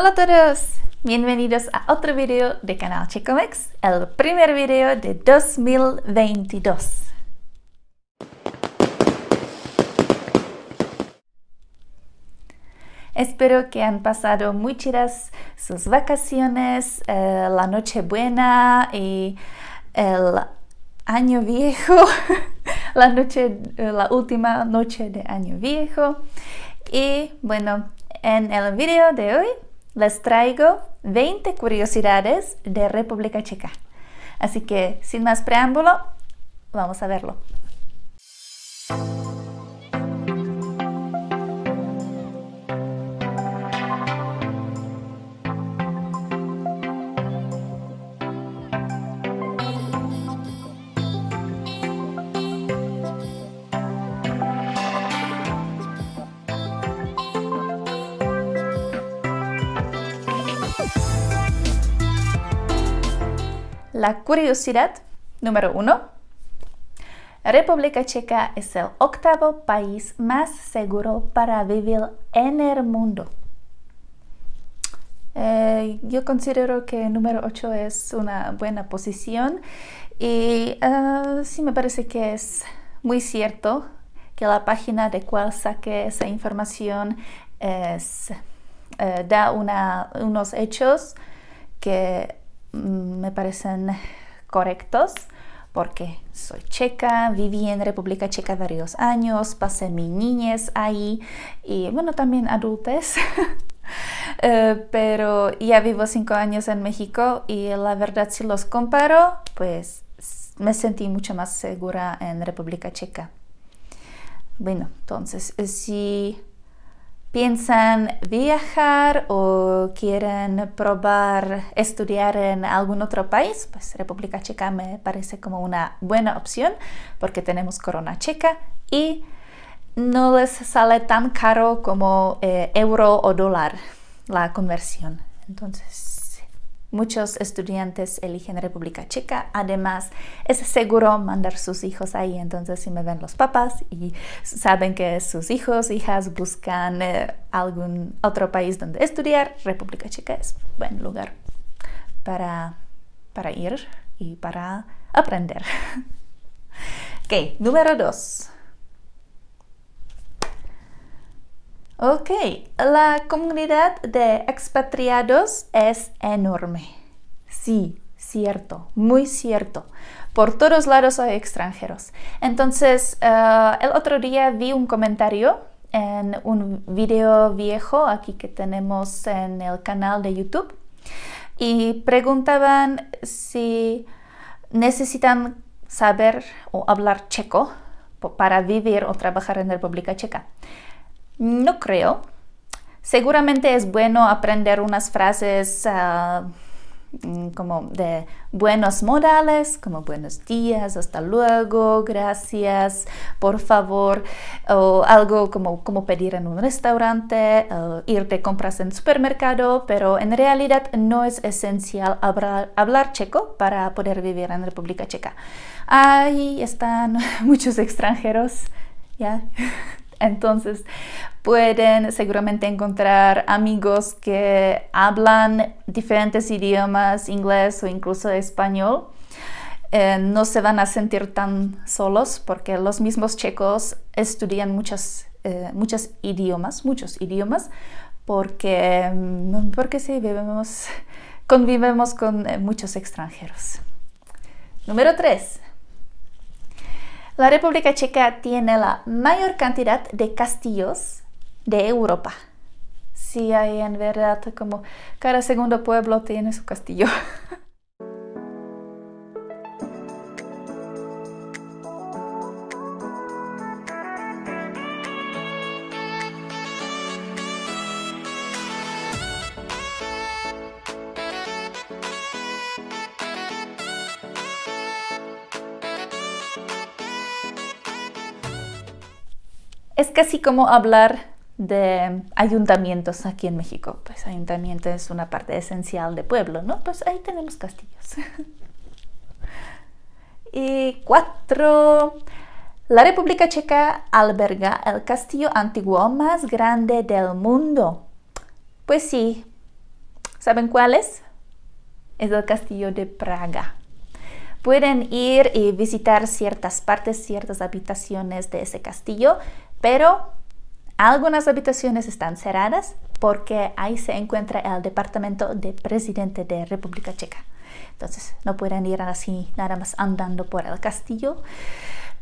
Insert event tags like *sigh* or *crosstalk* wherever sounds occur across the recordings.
Hola a todos, bienvenidos a otro video de canal Checomex, el primer video de 2022. Espero que han pasado muy chidas sus vacaciones, eh, la noche buena y el año viejo, *laughs* la, noche, eh, la última noche de año viejo. Y bueno, en el video de hoy les traigo 20 curiosidades de República Checa. Así que, sin más preámbulo, vamos a verlo. curiosidad número uno. República Checa es el octavo país más seguro para vivir en el mundo. Eh, yo considero que número 8 es una buena posición y si ah, sí me parece que es muy cierto que la página de cual saque esa información es, eh, da una, unos hechos que Mm, me parecen correctos porque soy checa, viví en República Checa varios años, pasé mi niñez ahí y bueno, también adultez. *laughs* Eh, pero ya vivo cinco años en México y la verdad si los comparo, pues me sentí mucho más segura en República Checa. Bueno, entonces eh, si piensan viajar o quieren probar estudiar en algún otro país, pues República Checa me parece como una buena opción porque tenemos corona checa y no les sale tan caro como eh, euro o dólar la conversión. Entonces, Muchos estudiantes eligen República Checa, además es seguro mandar sus hijos ahí, entonces si me ven los papás y saben que sus hijos, hijas buscan eh, algún otro país donde estudiar, República Checa es buen lugar para, para ir y para aprender. *laughs* ok, número dos. Ok, la comunidad de expatriados es enorme. Sí, cierto, muy cierto. Por todos lados hay extranjeros. Entonces, eh, el otro día vi un comentario en un video viejo aquí que tenemos en el canal de YouTube y preguntaban si necesitan saber o hablar checo para vivir o trabajar en República Checa. No creo. Seguramente es bueno aprender unas frases ah, mm, como de buenos modales, como buenos días, hasta luego, gracias, por favor, o algo como, como pedir en un restaurante, irte ir de compras en supermercado, pero en realidad no es esencial hablar, checo para poder vivir en República Checa. Ahí están *laughs* muchos extranjeros, ¿ya? Entonces pueden seguramente encontrar amigos que hablan diferentes idiomas, inglés o incluso español. Eh, no se van a sentir tan solos porque los mismos checos estudian muchos eh, idiomas, muchos idiomas, porque, mm, porque sí, convivimos con eh, muchos extranjeros. Número 3. La República Checa tiene la mayor cantidad de castillos de Europa. Sí, hay en verdad como cada segundo pueblo tiene su castillo. *laughs* es casi como hablar de ayuntamientos aquí en México. Pues ayuntamiento es una parte esencial de pueblo, ¿no? Pues ahí tenemos castillos. *laughs* y cuatro. La República Checa alberga el castillo antiguo más grande del mundo. Pues sí. ¿Saben cuál es? Es el castillo de Praga pueden ir y visitar ciertas partes, ciertas habitaciones de ese castillo, pero algunas habitaciones están cerradas porque ahí se encuentra el departamento de presidente de República Checa. Entonces no pueden ir así nada más andando por el castillo,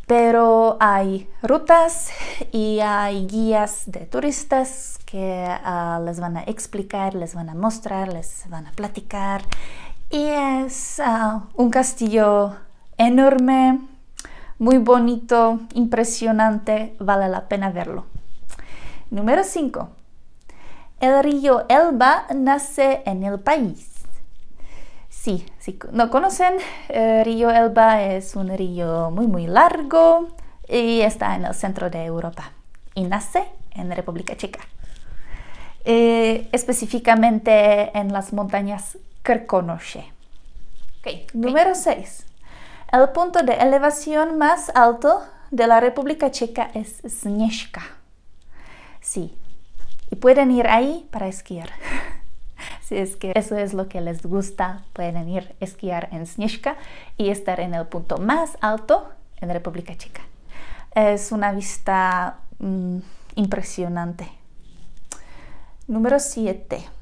pero hay rutas y hay guías de turistas que ah, les van a explicar, les van a mostrar, les van a platicar y es ah, un castillo enorme, muy bonito, impresionante, vale la pena verlo. Número 5. El río Elba nace en el país. Sí, si no conocen, el río Elba es un río muy muy largo y está en el centro de Europa y nace en República Checa. Eh, específicamente en las montañas que conoce. Okay, Número 6. El punto de elevación más alto de la República Checa es Sněžka. Sí, y pueden ir ahí para esquiar. *laughs* si es que eso es lo que les gusta, pueden ir a esquiar en Sněžka y estar en el punto más alto en República Checa. Es una vista mm, impresionante. Número 7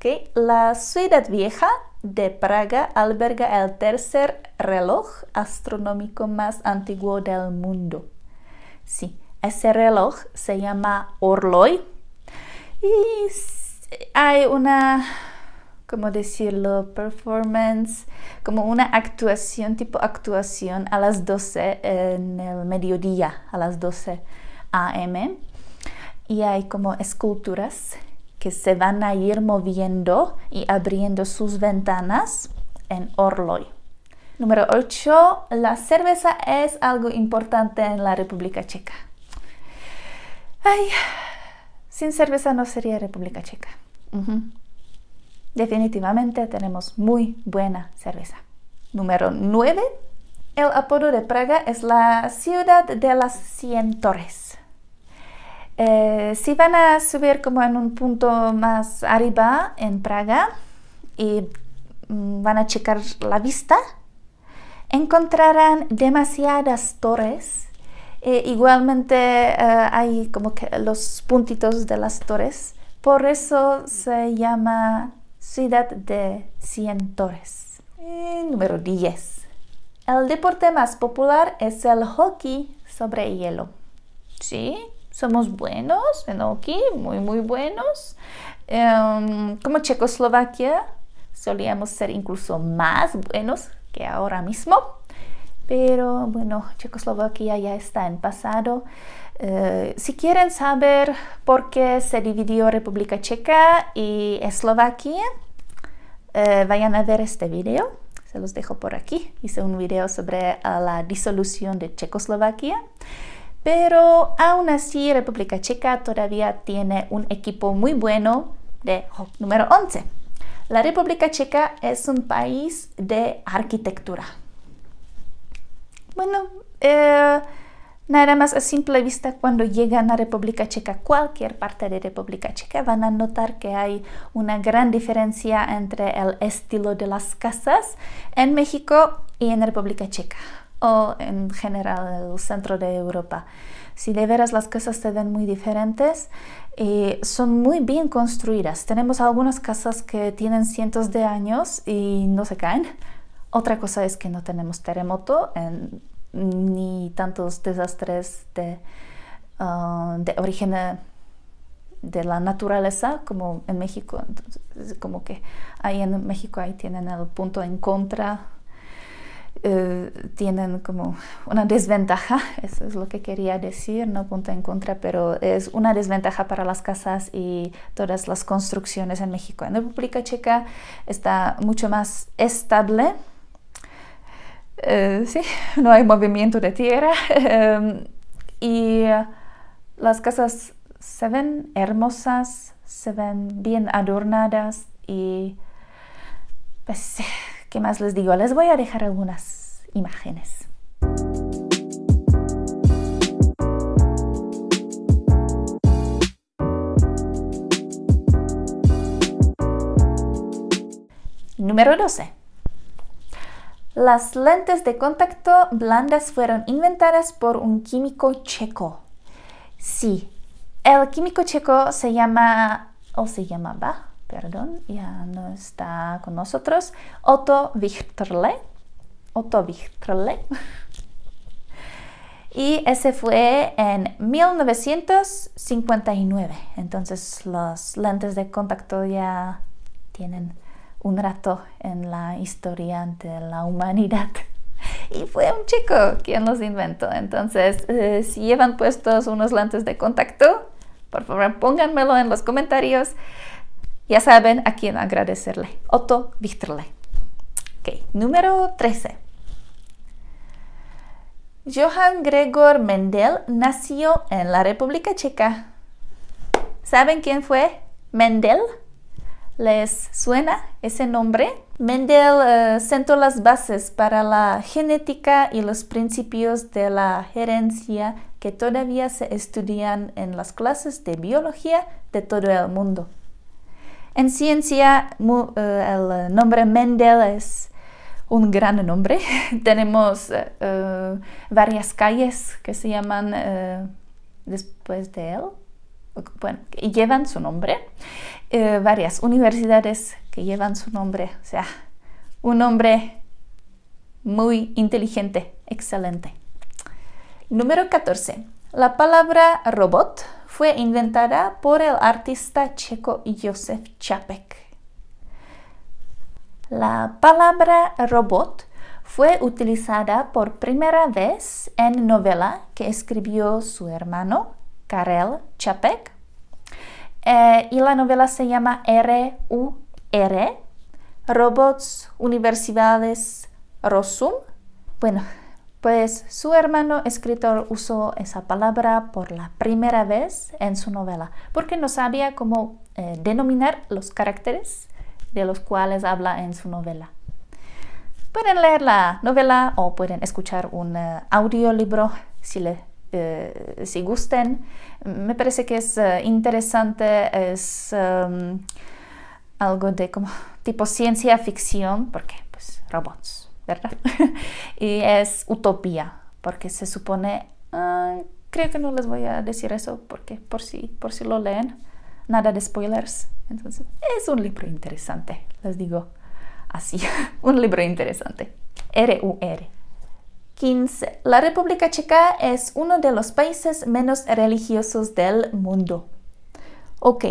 que La ciudad vieja de Praga alberga el tercer reloj astronómico más antiguo del mundo. Sí, ese reloj se llama Orloy y hay una, ¿cómo decirlo? Performance, como una actuación, tipo actuación a las 12 en el mediodía, a las 12 am. Y hay como esculturas que se van a ir moviendo y abriendo sus ventanas en Orloy. Número 8. La cerveza es algo importante en la República Checa. Ay, sin cerveza no sería República Checa. Definitivamente tenemos muy buena cerveza. Número 9. El apodo de Praga es la ciudad de las cien torres. Eh, si van a subir como en un punto más arriba en Praga y mm, van a checar la vista, encontrarán demasiadas torres. Eh, igualmente eh, hay como que los puntitos de las torres. Por eso se llama ciudad de 100 torres. número 10. El deporte más popular es el hockey sobre hielo. ¿Sí? somos buenos ven aquí, muy, muy buenos. Em, como Checoslovaquia, solíamos ser incluso más buenos que ahora mismo. Pero bueno, Checoslovaquia ya está en pasado. Eh, si quieren saber por qué se dividió República Checa y Eslovaquia, eh, vayan a ver este video. Se los dejo por aquí. Hice un video sobre eh, la disolución de Checoslovaquia. Pero aún así, República Checa todavía tiene un equipo muy bueno de número 11. La República Checa es un país de arquitectura. Bueno, eh, nada más a simple vista, cuando llegan a República Checa, cualquier parte de República Checa, van a notar que hay una gran diferencia entre el estilo de las casas en México y en República Checa o en general el centro de Europa. Si de veras las casas se ven muy diferentes y eh, son muy bien construidas. Tenemos algunas casas que tienen cientos de años y no se caen. Otra cosa es que no tenemos terremoto ni tantos desastres de, ah, de origen eh, de la naturaleza como en México. como que ahí en México ahí tienen el punto en contra eh, tienen como una desventaja, *laughs* eso es lo que quería decir, no punto en contra, pero es una desventaja para las casas y todas las construcciones en México. En República Checa está mucho más estable, eh, sí, *laughs* no hay movimiento de tierra *laughs* em, y las casas se ven hermosas, se ven bien adornadas y pues, ¿Qué más les digo? Les voy a dejar algunas imágenes. Número 12. Las lentes de contacto blandas fueron inventadas por un químico checo. Sí, el químico checo se llama, o se llamaba, perdón, ya no está con nosotros, Otto Wichterle. Otto Wichterle. Y ese fue en 1959. Entonces los lentes de contacto ya tienen un rato en la historia de la humanidad. Y fue un chico quien los inventó. Entonces, eh, si llevan puestos unos lentes de contacto, por favor pónganmelo en los comentarios ya saben a quién agradecerle. Otto Wichterle. Okay. Número 13. Johann Gregor Mendel nació en la República Checa. ¿Saben quién fue Mendel? ¿Les suena ese nombre? Mendel eh, sentó las bases para la genética y los principios de la gerencia que todavía se estudian en las clases de biología de todo el mundo. En ciencia, eh, el nombre Mendel es un gran nombre. *laughs* Tenemos eh, eh, varias calles que se llaman después de él, bueno, que llevan su nombre, varias universidades que llevan su nombre, o sea, un hombre muy inteligente, excelente. Número 14. La palabra robot fue inventada por el artista checo Josef Chapek. La palabra robot fue utilizada por primera vez en novela que escribió su hermano Karel Chapek eh, y la novela se llama R.U.R. Robots, Universidades, Rosum. Bueno, pues su hermano escritor usó esa palabra por la primera vez en su novela, porque no sabía cómo eh, denominar los caracteres de los cuales habla en su novela. Pueden leer la novela o pueden escuchar un eh, audiolibro si, les eh, si gusten. Me parece que es interesante, es em, algo de como tipo ciencia ficción, porque pues robots *laughs* y es utopía, porque se supone, ah, creo que no les voy a decir eso porque por si, por si lo leen, nada de spoilers. Entonces, es un libro interesante, les digo así, *laughs* un libro interesante. R 15. La República Checa es uno de los países menos religiosos del mundo. Ok,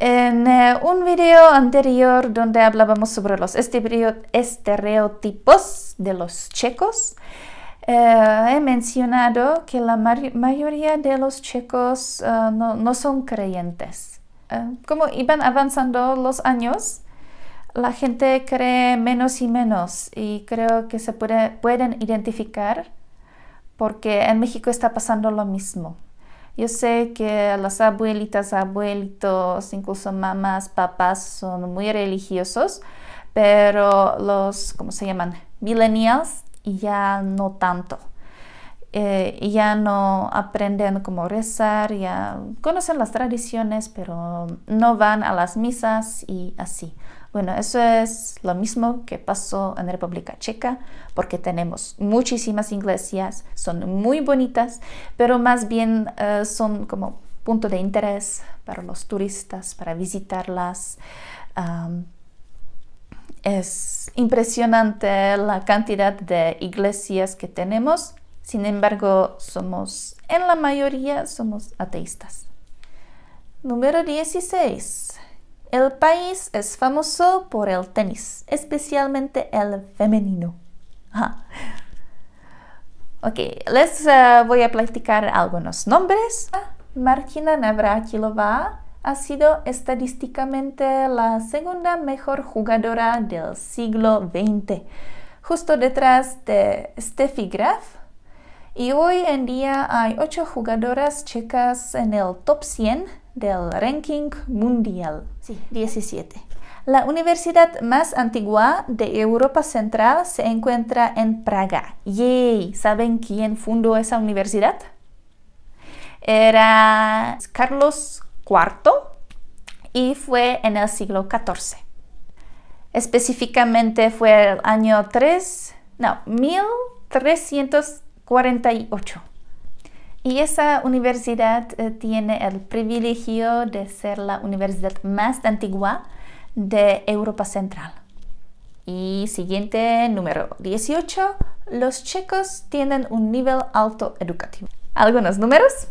en eh, un video anterior donde hablábamos sobre los estereotipos de los checos, eh, he mencionado que la mayoría de los checos eh, no, son creyentes. como iban avanzando los años, la gente cree menos y menos y creo que se pueden identificar porque en México está pasando lo mismo. Yo sé que las abuelitas, abuelitos, incluso mamás, papás son muy religiosos, pero los, ¿cómo se llaman? Millennials ya no tanto. Eh, ya no aprenden cómo rezar, ya conocen las tradiciones, pero no van a las misas y así. Bueno, eso es lo mismo que pasó en República Checa, porque tenemos muchísimas iglesias, son muy bonitas, pero más bien eh, son como punto de interés para los turistas, para visitarlas. es impresionante la cantidad de iglesias que tenemos sin embargo, somos, en la mayoría, somos ateístas. Número 16. El país es famoso por el tenis, especialmente el femenino. Ok, les eh, voy a platicar algunos nombres. Martina Navratilova ha sido estadísticamente la segunda mejor jugadora del siglo XX, justo detrás de Steffi Graf, y hoy en día hay 8 jugadoras checas en el top 100 del ranking mundial. Sí, 17. La universidad más antigua de Europa Central se encuentra en Praga. ¡Yay! ¿Saben quién fundó esa universidad? Era Carlos IV y fue en el siglo XIV. Específicamente fue el año 3, no, 1300 48. Y esa universidad eh, tiene el privilegio de ser la universidad más antigua de Europa Central. Y siguiente, número 18. Los checos tienen un nivel alto educativo. Algunos números.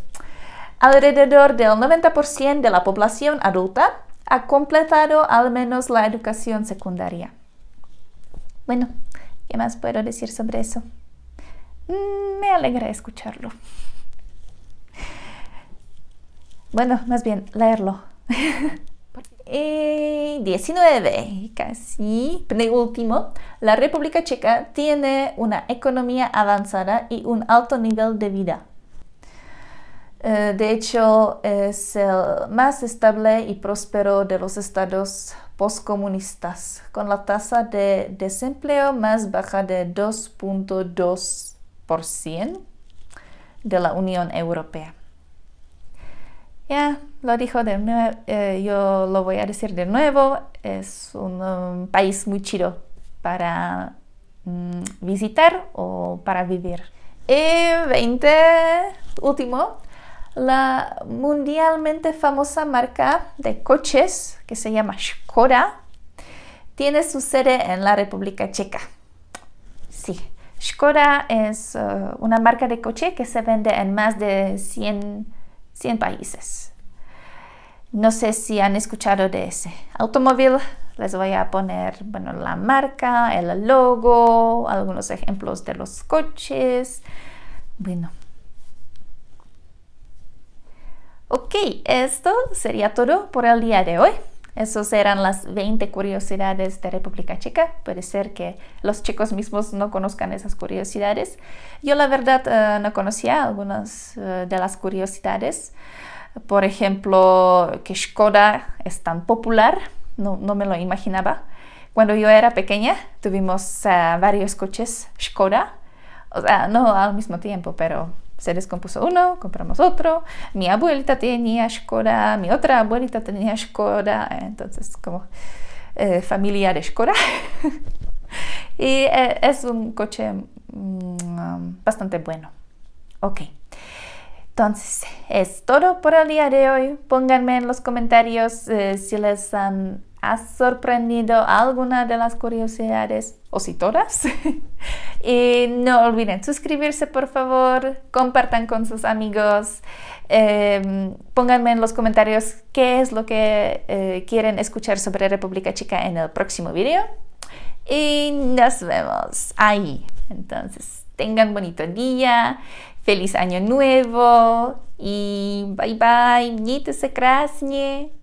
Alrededor del 90% de la población adulta ha completado al menos la educación secundaria. Bueno, ¿qué más puedo decir sobre eso? Mm, me alegra escucharlo. Bueno, más bien leerlo. y *laughs* 19, eh, casi penúltimo, la República Checa tiene una economía avanzada y un alto nivel de vida. Eh, de hecho, es el más estable y próspero de los estados poscomunistas, con la tasa de desempleo más baja de 2.2 de la Unión Europea. Ya, lo dijo de nuevo, eh, yo lo voy a decir de nuevo, es un um, país muy chido para mm, visitar o para vivir. Y 20, último, la mundialmente famosa marca de coches que se llama Skoda tiene su sede en la República Checa. Sí, Skoda es eh, una marca de coche que se vende en más de 100, países. No sé si han escuchado de ese automóvil. Les voy a poner bueno, la marca, el logo, algunos ejemplos de los coches. Bueno. Ok, esto sería todo por el día de hoy. Esas eran las 20 curiosidades de República Checa. Puede ser que los chicos mismos no conozcan esas curiosidades. Yo la verdad eh, no conocía algunas eh, de las curiosidades. Por ejemplo, que Skoda es tan popular. No, me lo imaginaba. Cuando yo era pequeña tuvimos eh, varios coches Skoda. O sea, no al mismo tiempo, pero se descompuso uno, compramos otro, mi abuelita tenía Skoda, mi otra abuelita tenía Skoda, entonces como eh, familia de Skoda. *laughs* y eh, es un coche mm, um, bastante bueno. Ok. Entonces, es todo por el día de hoy. Pónganme en los comentarios eh, si les han ¿Has sorprendido alguna de las curiosidades o si todas? *laughs* y no olviden suscribirse, por favor, compartan con sus amigos, em, pónganme en los comentarios qué es lo que eh, quieren escuchar sobre República Chica en el próximo video. Y nos vemos ahí. Entonces, tengan bonito día, feliz año nuevo y bye bye, te se